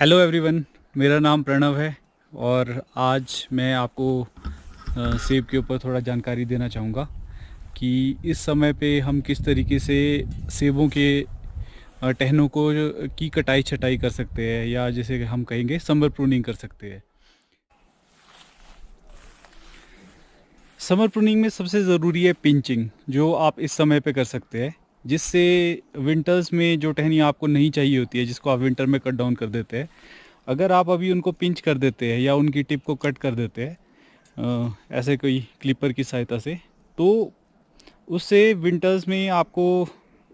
hello everyone मेरा नाम प्रणव है और आज मैं आपको सेब के ऊपर थोड़ा जानकारी देना चाहूँगा कि इस समय पे हम किस तरीके से सेबों के टहनों को की कटाई छटाई कर सकते हैं या जैसे हम कहेंगे समर प्रूनिंग कर सकते हैं समर प्रूनिंग में सबसे ज़रूरी है पिंचिंग जो आप इस समय पे कर सकते हैं जिससे विंटर्स में जो टहनी आपको नहीं चाहिए होती है जिसको आप विंटर में कट डाउन कर देते हैं अगर आप अभी उनको पिंच कर देते हैं या उनकी टिप को कट कर देते हैं ऐसे कोई क्लिपर की सहायता से तो उससे विंटर्स में आपको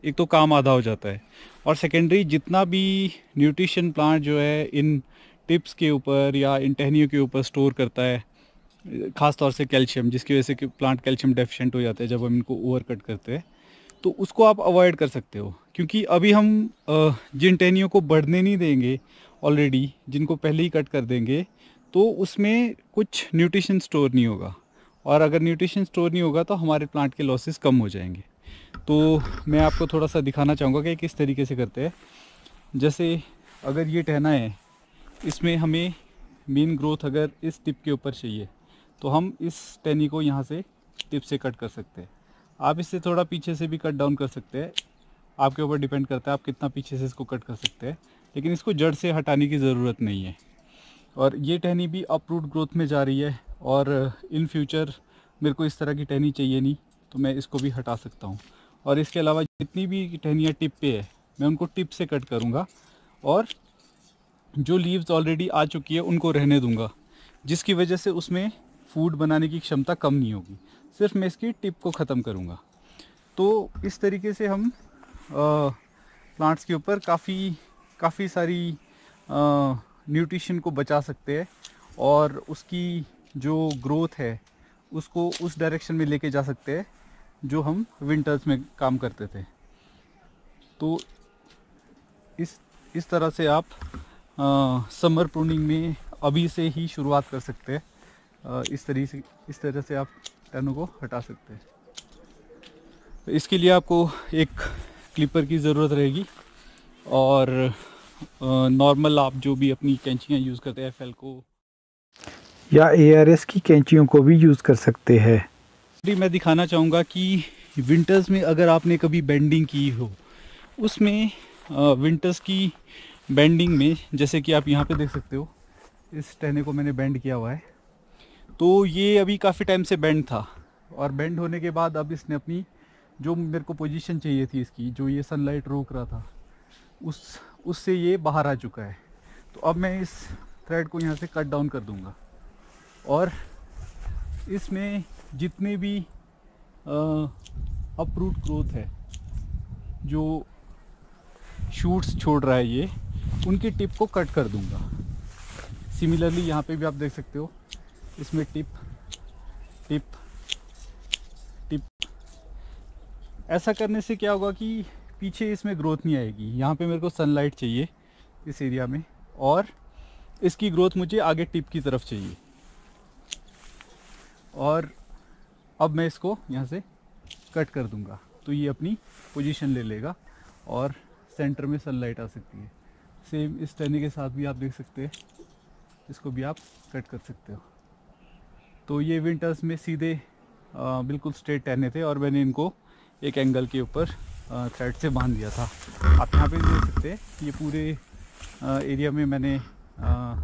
एक तो काम आधा हो जाता है और सेकेंडरी जितना भी न्यूट्रिशन प्लांट जो है इन टिप्स के ऊपर या इन टहनियों के ऊपर स्टोर करता है ख़ास तौर से कैल्शियम जिसकी वजह से कि प्लांट कैल्शियम डेफिशिएंट हो जाते हैं जब हम इनको ओवर कट करते हैं तो उसको आप अवॉइड कर सकते हो क्योंकि अभी हम जिन टहनियों को बढ़ने नहीं देंगे ऑलरेडी जिनको पहले ही कट कर देंगे तो उसमें कुछ न्यूट्रिशन स्टोर नहीं होगा और अगर न्यूट्रिशन स्टोर नहीं होगा तो हमारे प्लांट के लॉसेस कम हो जाएंगे तो मैं आपको थोड़ा सा दिखाना चाहूँगा कि किस तरीके से करते हैं जैसे अगर ये टहना है इसमें हमें मेन ग्रोथ अगर इस टिप के ऊपर चाहिए तो हम इस टहनी को यहाँ से टिप से कट कर सकते हैं आप इससे थोड़ा पीछे से भी कट डाउन कर सकते हैं आपके ऊपर डिपेंड करता है आप कितना पीछे से इसको कट कर सकते हैं लेकिन इसको जड़ से हटाने की ज़रूरत नहीं है और ये टहनी भी अपरूट ग्रोथ में जा रही है और इन फ्यूचर मेरे को इस तरह की टहनी चाहिए नहीं तो मैं इसको भी हटा सकता हूँ और इसके अलावा जितनी भी टहनियाँ टिप पे है मैं उनको टिप से कट करूँगा और जो लीव्स ऑलरेडी आ चुकी है उनको रहने दूँगा जिसकी वजह से उसमें फूड बनाने की क्षमता कम नहीं होगी सिर्फ मैं इसकी टिप को ख़त्म करूँगा तो इस तरीके से हम प्लांट्स के ऊपर काफ़ी काफ़ी सारी न्यूट्रिशन को बचा सकते हैं और उसकी जो ग्रोथ है उसको उस डायरेक्शन में लेके जा सकते हैं जो हम विंटर्स में काम करते थे तो इस इस तरह से आप आ, समर प्रूनिंग में अभी से ही शुरुआत कर सकते हैं इस तरीके से इस तरह से आप टर्नों को हटा सकते हैं तो इसके लिए आपको एक क्लिपर की ज़रूरत रहेगी और नॉर्मल आप जो भी अपनी कैंचियाँ यूज़ करते हैं एफ को या ए की कैंचियों को भी यूज़ कर सकते हैं मैं दिखाना चाहूँगा कि विंटर्स में अगर आपने कभी बेंडिंग की हो उसमें विंटर्स की बेंडिंग में जैसे कि आप यहाँ पे देख सकते हो इस टहने को मैंने बेंड किया हुआ है तो ये अभी काफ़ी टाइम से बैंड था और बैंड होने के बाद अब इसने अपनी जो मेरे को पोजीशन चाहिए थी इसकी जो ये सनलाइट रोक रहा था उस उससे ये बाहर आ चुका है तो अब मैं इस थ्रेड को यहाँ से कट डाउन कर दूँगा और इसमें जितने भी अपरूट ग्रोथ है जो शूट्स छोड़ रहा है ये उनकी टिप को कट कर दूँगा सिमिलरली यहाँ पे भी आप देख सकते हो इसमें टिप टिप टिप ऐसा करने से क्या होगा कि पीछे इसमें ग्रोथ नहीं आएगी यहाँ पे मेरे को सनलाइट चाहिए इस एरिया में और इसकी ग्रोथ मुझे आगे टिप की तरफ चाहिए और अब मैं इसको यहाँ से कट कर दूँगा तो ये अपनी पोजीशन ले लेगा और सेंटर में सनलाइट आ सकती है सेम इस टहनी के साथ भी आप देख सकते हैं इसको भी आप कट कर सकते हो तो ये विंटर्स में सीधे आ, बिल्कुल स्ट्रेट टहने थे और मैंने इनको एक एंगल के ऊपर थ्रेड से बांध दिया था आप यहाँ पे देख सकते हैं ये पूरे आ, एरिया में मैंने आ,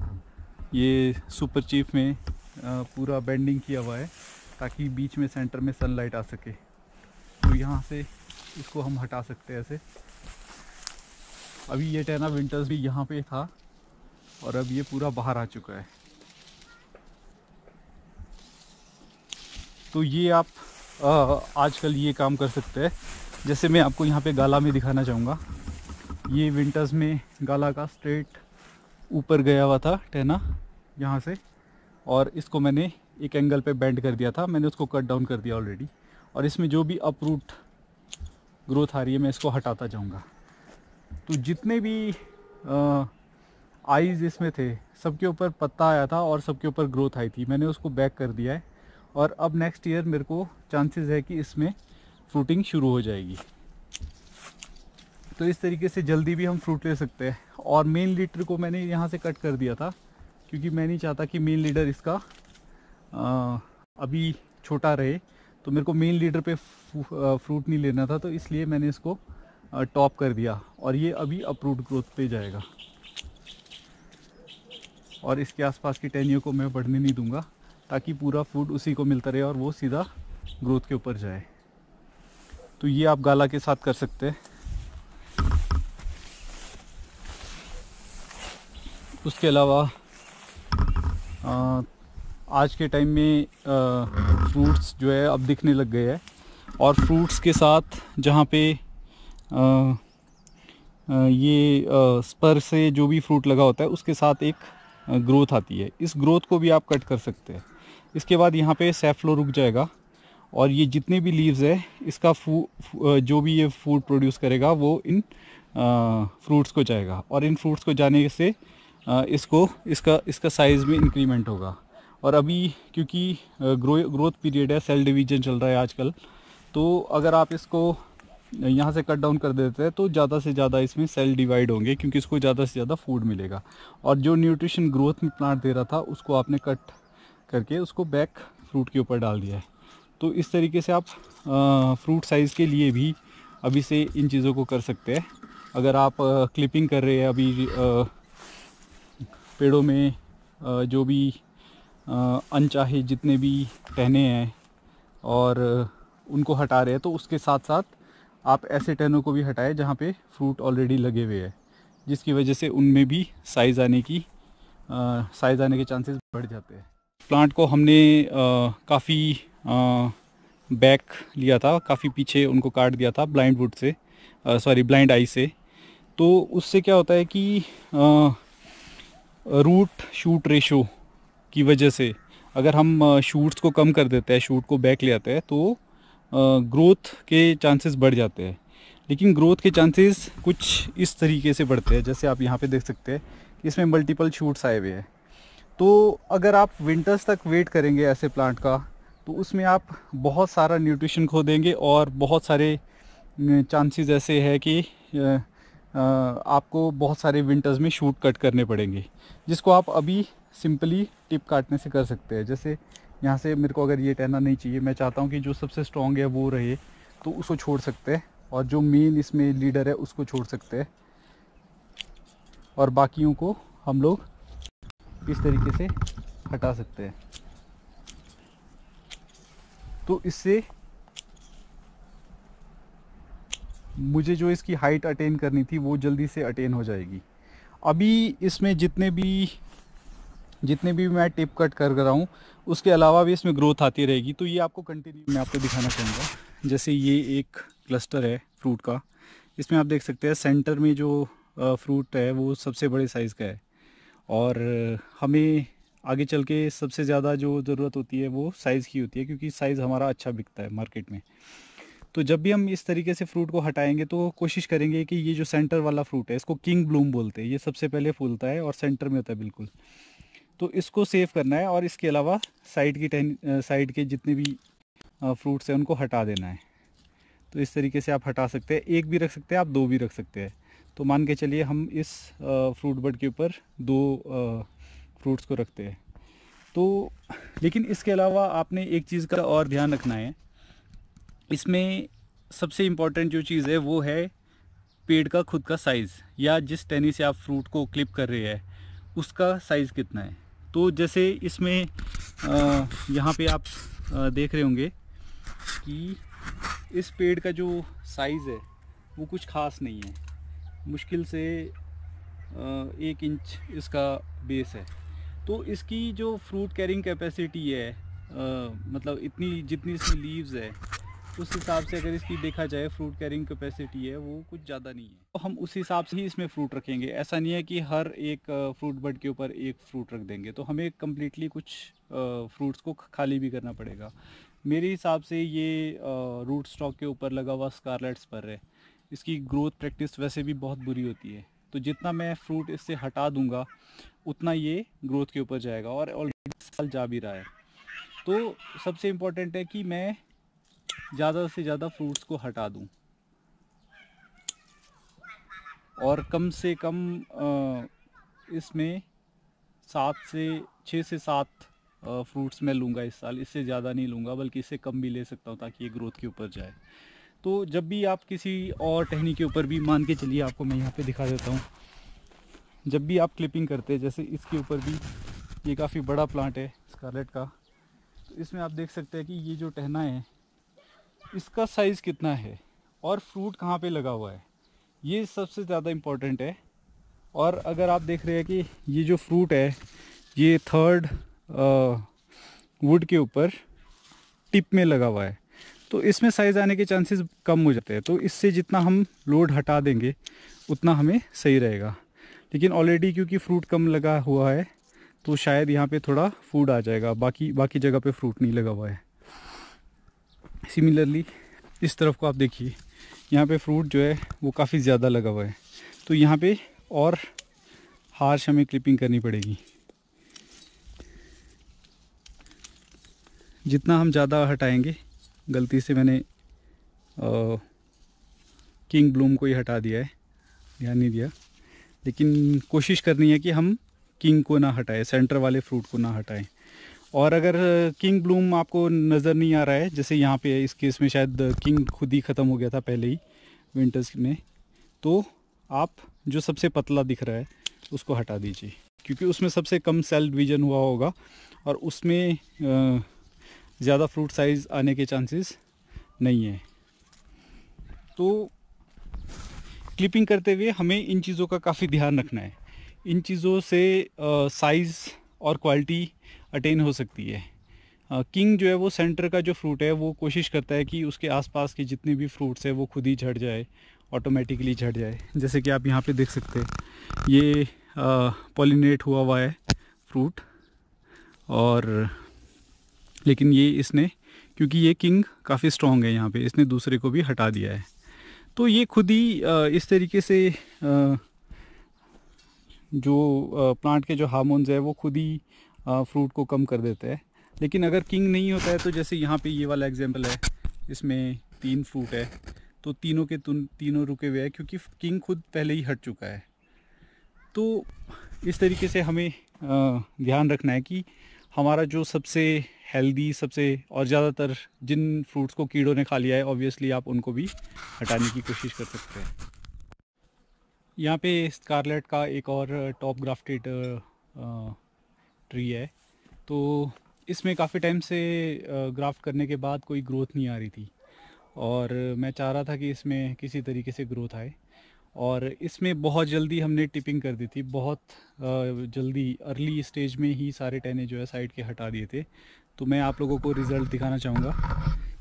ये सुपर चीफ में आ, पूरा बेंडिंग किया हुआ है ताकि बीच में सेंटर में सनलाइट आ सके तो यहाँ से इसको हम हटा सकते हैं ऐसे अभी ये टहना विंटर्स भी यहाँ पे था और अब ये पूरा बाहर आ चुका है तो ये आप आजकल ये काम कर सकते हैं जैसे मैं आपको यहाँ पे गाला में दिखाना चाहूँगा ये विंटर्स में गाला का स्ट्रेट ऊपर गया हुआ था टहना यहाँ से और इसको मैंने एक एंगल पे बेंड कर दिया था मैंने उसको कट डाउन कर दिया ऑलरेडी और इसमें जो भी अपरूट ग्रोथ आ रही है मैं इसको हटाता जाऊँगा तो जितने भी आईज इसमें थे सबके ऊपर पत्ता आया था और सबके ऊपर ग्रोथ आई थी मैंने उसको बैक कर दिया है और अब नेक्स्ट ईयर मेरे को चांसेस है कि इसमें फ्रूटिंग शुरू हो जाएगी तो इस तरीके से जल्दी भी हम फ्रूट ले सकते हैं और मेन लीडर को मैंने यहाँ से कट कर दिया था क्योंकि मैं नहीं चाहता कि मेन लीडर इसका आ, अभी छोटा रहे तो मेरे को मेन लीडर पे फ्रूट नहीं लेना था तो इसलिए मैंने इसको टॉप कर दिया और ये अभी अप्रूव ग्रोथ पे जाएगा और इसके आसपास की टहनियों को मैं बढ़ने नहीं दूंगा ताकि पूरा फूड उसी को मिलता रहे और वो सीधा ग्रोथ के ऊपर जाए तो ये आप गाला के साथ कर सकते हैं उसके अलावा आज के टाइम में फ्रूट्स जो है अब दिखने लग गए हैं और फ्रूट्स के साथ जहाँ पे आ, आ, ये आ, स्पर से जो भी फ्रूट लगा होता है उसके साथ एक ग्रोथ आती है इस ग्रोथ को भी आप कट कर सकते हैं इसके बाद यहाँ पे सेफ्लो रुक जाएगा और ये जितने भी लीव्स है इसका फू, फू जो भी ये फूड प्रोड्यूस करेगा वो इन आ, फ्रूट्स को जाएगा और इन फ्रूट्स को जाने से आ, इसको इसका इसका साइज़ में इंक्रीमेंट होगा और अभी क्योंकि ग्रो ग्रोथ पीरियड है सेल डिवीजन चल रहा है आजकल तो अगर आप इसको यहाँ से कट डाउन कर देते हैं तो ज़्यादा से ज़्यादा इसमें सेल डिवाइड होंगे क्योंकि इसको ज़्यादा से ज़्यादा फूड मिलेगा और जो न्यूट्रिशन ग्रोथ में प्लांट दे रहा था उसको आपने कट करके उसको बैक फ्रूट के ऊपर डाल दिया है तो इस तरीके से आप फ्रूट साइज़ के लिए भी अभी से इन चीज़ों को कर सकते हैं अगर आप क्लिपिंग कर रहे हैं अभी पेड़ों में जो भी अनचाहे जितने भी टहने हैं और उनको हटा रहे हैं तो उसके साथ साथ आप ऐसे टहनों को भी हटाएं जहाँ पे फ्रूट ऑलरेडी लगे हुए हैं जिसकी वजह से उनमें भी साइज़ आने की साइज़ आने के चांसेस बढ़ जाते हैं प्लांट को हमने काफ़ी बैक लिया था काफ़ी पीछे उनको काट दिया था ब्लाइंड वुड से सॉरी ब्लाइंड आई से तो उससे क्या होता है कि रूट शूट रेशो की वजह से अगर हम शूट्स को कम कर देते हैं शूट को बैक ले आते हैं तो ग्रोथ के चांसेस बढ़ जाते हैं लेकिन ग्रोथ के चांसेस कुछ इस तरीके से बढ़ते हैं जैसे आप यहाँ पे देख सकते हैं कि इसमें मल्टीपल शूट्स आए हुए हैं तो अगर आप विंटर्स तक वेट करेंगे ऐसे प्लांट का तो उसमें आप बहुत सारा न्यूट्रिशन खो देंगे और बहुत सारे चांसेस ऐसे है कि आपको बहुत सारे विंटर्स में शूट कट करने पड़ेंगे जिसको आप अभी सिंपली टिप काटने से कर सकते हैं जैसे यहाँ से मेरे को अगर ये टहना नहीं चाहिए मैं चाहता हूँ कि जो सबसे स्ट्रॉन्ग है वो रहे तो उसको छोड़ सकते हैं और जो मेन इसमें लीडर है उसको छोड़ सकते हैं और बाकियों को हम लोग इस तरीके से हटा सकते हैं तो इससे मुझे जो इसकी हाइट अटेन करनी थी वो जल्दी से अटेन हो जाएगी अभी इसमें जितने भी जितने भी मैं टिप कट कर रहा हूँ उसके अलावा भी इसमें ग्रोथ आती रहेगी तो ये आपको कंटिन्यू मैं आपको दिखाना चाहूँगा जैसे ये एक क्लस्टर है फ्रूट का इसमें आप देख सकते हैं सेंटर में जो फ्रूट है वो सबसे बड़े साइज़ का है और हमें आगे चल के सबसे ज़्यादा जो ज़रूरत होती है वो साइज़ की होती है क्योंकि साइज़ हमारा अच्छा बिकता है मार्केट में तो जब भी हम इस तरीके से फ्रूट को हटाएंगे तो कोशिश करेंगे कि ये जो सेंटर वाला फ्रूट है इसको किंग ब्लूम बोलते हैं ये सबसे पहले फूलता है और सेंटर में होता है बिल्कुल तो इसको सेव करना है और इसके अलावा साइड की टेन साइड के जितने भी फ्रूट्स हैं उनको हटा देना है तो इस तरीके से आप हटा सकते हैं एक भी रख सकते हैं आप दो भी रख सकते हैं तो मान के चलिए हम इस फ्रूट बर्ड के ऊपर दो फ्रूट्स को रखते हैं तो लेकिन इसके अलावा आपने एक चीज़ का और ध्यान रखना है इसमें सबसे इम्पॉर्टेंट जो चीज़ है वो है पेड़ का खुद का साइज़ या जिस टहनी से आप फ्रूट को क्लिप कर रहे हैं उसका साइज़ कितना है तो जैसे इसमें यहाँ पे आप देख रहे होंगे कि इस पेड़ का जो साइज़ है वो कुछ खास नहीं है मुश्किल से एक इंच इसका बेस है तो इसकी जो फ्रूट कैरिंग कैपेसिटी है आ, मतलब इतनी जितनी इसकी लीव्स है उस हिसाब से अगर इसकी देखा जाए फ्रूट कैरिंग कैपेसिटी है वो कुछ ज़्यादा नहीं है तो हम उस हिसाब से ही इसमें फ्रूट रखेंगे ऐसा नहीं है कि हर एक फ्रूट बर्ड के ऊपर एक फ्रूट रख देंगे तो हमें कम्प्लीटली कुछ फ्रूट्स को खाली भी करना पड़ेगा मेरे हिसाब से ये रूट स्टॉक के ऊपर लगा हुआ स्कारलेट्स पर है इसकी ग्रोथ प्रैक्टिस वैसे भी बहुत बुरी होती है तो जितना मैं फ्रूट इससे हटा दूंगा उतना ये ग्रोथ के ऊपर जाएगा और ऑलरेडी साल जा भी रहा है तो सबसे इम्पोर्टेंट है कि मैं ज़्यादा से ज़्यादा फ्रूट्स को हटा दूँ और कम से कम इसमें सात से छः से सात फ्रूट्स मैं लूँगा इस साल इससे ज़्यादा नहीं लूँगा बल्कि इससे कम भी ले सकता हूँ ताकि ये ग्रोथ के ऊपर जाए तो जब भी आप किसी और टहनी के ऊपर भी मान के चलिए आपको मैं यहाँ पे दिखा देता हूँ जब भी आप क्लिपिंग करते हैं जैसे इसके ऊपर भी ये काफ़ी बड़ा प्लांट है स्कारलेट का तो इसमें आप देख सकते हैं कि ये जो टहना है इसका साइज़ कितना है और फ्रूट कहाँ पर लगा हुआ है ये सबसे ज़्यादा इम्पॉर्टेंट है और अगर आप देख रहे हैं कि ये जो फ्रूट है ये थर्ड वुड के ऊपर टिप में लगा हुआ है तो इसमें साइज़ आने के चांसेस कम हो जाते हैं तो इससे जितना हम लोड हटा देंगे उतना हमें सही रहेगा लेकिन ऑलरेडी क्योंकि फ्रूट कम लगा हुआ है तो शायद यहाँ पे थोड़ा फूड आ जाएगा बाकी बाकी जगह पे फ्रूट नहीं लगा हुआ है सिमिलरली इस तरफ को आप देखिए यहाँ पे फ्रूट जो है वो काफ़ी ज़्यादा लगा हुआ है तो यहाँ पे और हार्श हमें क्लिपिंग करनी पड़ेगी जितना हम ज़्यादा हटाएंगे गलती से मैंने आ, किंग ब्लूम को ही हटा दिया है ध्यान नहीं दिया लेकिन कोशिश करनी है कि हम किंग को ना हटाएं सेंटर वाले फ्रूट को ना हटाएं और अगर किंग ब्लूम आपको नज़र नहीं आ रहा है जैसे यहाँ पे इस केस में शायद किंग खुद ही ख़त्म हो गया था पहले ही विंटर्स में तो आप जो सबसे पतला दिख रहा है उसको हटा दीजिए क्योंकि उसमें सबसे कम सेल डिवीज़न हुआ होगा और उसमें आ, ज़्यादा फ्रूट साइज़ आने के चांसेस नहीं है तो क्लिपिंग करते हुए हमें इन चीज़ों का काफ़ी ध्यान रखना है इन चीज़ों से साइज़ और क्वालिटी अटेन हो सकती है किंग जो है वो सेंटर का जो फ्रूट है वो कोशिश करता है कि उसके आसपास के जितने भी फ्रूट्स हैं वो खुद ही झड़ जाए ऑटोमेटिकली झड़ जाए जैसे कि आप यहाँ पे देख सकते हैं ये पॉलिनेट हुआ हुआ है फ्रूट और लेकिन ये इसने क्योंकि ये किंग काफ़ी स्ट्रॉन्ग है यहाँ पे इसने दूसरे को भी हटा दिया है तो ये खुद ही इस तरीके से जो प्लांट के जो हार्मोन्स है वो खुद ही फ्रूट को कम कर देते हैं लेकिन अगर किंग नहीं होता है तो जैसे यहाँ पे ये वाला एग्जाम्पल है इसमें तीन फ्रूट है तो तीनों के तीनों रुके हुए हैं क्योंकि किंग खुद पहले ही हट चुका है तो इस तरीके से हमें ध्यान रखना है कि हमारा जो सबसे हेल्दी सबसे और ज़्यादातर जिन फ्रूट्स को कीड़ों ने खा लिया है ऑब्वियसली आप उनको भी हटाने की कोशिश कर सकते हैं यहाँ पे स्कारलेट का एक और टॉप ग्राफ्टेड ट्री है तो इसमें काफ़ी टाइम से ग्राफ्ट करने के बाद कोई ग्रोथ नहीं आ रही थी और मैं चाह रहा था कि इसमें किसी तरीके से ग्रोथ आए और इसमें बहुत जल्दी हमने टिपिंग कर दी थी बहुत जल्दी अर्ली स्टेज में ही सारे टहने जो है साइड के हटा दिए थे तो मैं आप लोगों को रिज़ल्ट दिखाना चाहूँगा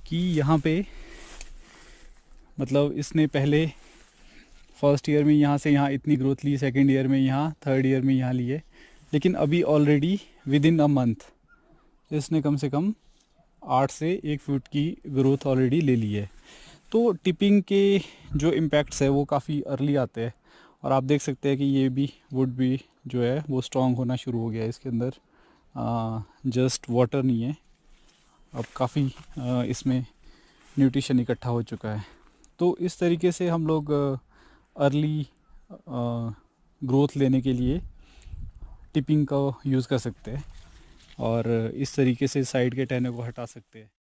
कि यहाँ पे मतलब इसने पहले फर्स्ट ईयर में यहाँ से यहाँ इतनी ग्रोथ ली सेकेंड ईयर में यहाँ थर्ड ईयर में यहाँ लिए लेकिन अभी already within a month इसने कम से कम आठ से एक फुट की ग्रोथ ऑलरेडी ले ली है तो टिपिंग के जो इम्पैक्ट्स है वो काफ़ी अर्ली आते हैं और आप देख सकते हैं कि ये भी वुड भी जो है वो स्ट्रॉन्ग होना शुरू हो गया है इसके अंदर जस्ट वाटर नहीं है अब काफ़ी इसमें न्यूट्रिशन इकट्ठा हो चुका है तो इस तरीके से हम लोग अर्ली ग्रोथ लेने के लिए टिपिंग का यूज़ कर सकते हैं और इस तरीके से साइड के टहने को हटा सकते हैं